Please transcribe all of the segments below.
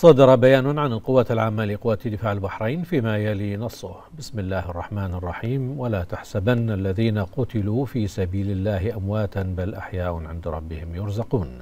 صدر بيان عن القوات العامة لقوات دفاع البحرين فيما يلي نصه بسم الله الرحمن الرحيم ولا تحسبن الذين قتلوا في سبيل الله أمواتا بل أحياء عند ربهم يرزقون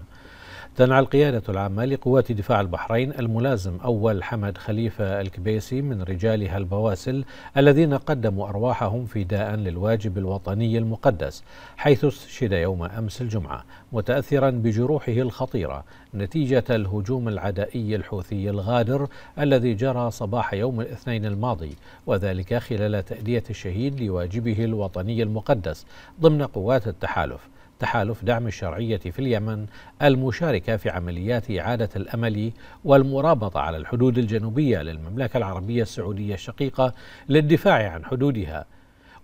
تنعى القيادة العامة لقوات دفاع البحرين الملازم أول حمد خليفة الكبيسي من رجالها البواسل الذين قدموا أرواحهم فداء للواجب الوطني المقدس حيث استشهد يوم أمس الجمعة متأثرا بجروحه الخطيرة نتيجة الهجوم العدائي الحوثي الغادر الذي جرى صباح يوم الاثنين الماضي وذلك خلال تأدية الشهيد لواجبه الوطني المقدس ضمن قوات التحالف تحالف دعم الشرعية في اليمن المشاركة في عمليات إعادة الأمل والمرابطة على الحدود الجنوبية للمملكة العربية السعودية الشقيقة للدفاع عن حدودها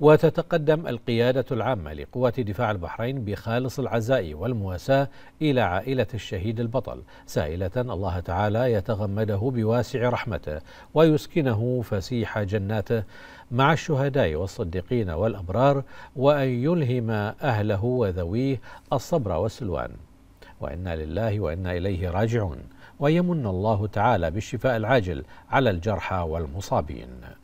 وتتقدم القيادة العامة لقوات دفاع البحرين بخالص العزاء والمواساة إلى عائلة الشهيد البطل سائلة الله تعالى يتغمده بواسع رحمته ويسكنه فسيح جناته مع الشهداء والصديقين والأبرار وأن يلهم أهله وذويه الصبر والسلوان وإنا لله وإنا إليه راجعون ويمن الله تعالى بالشفاء العاجل على الجرحى والمصابين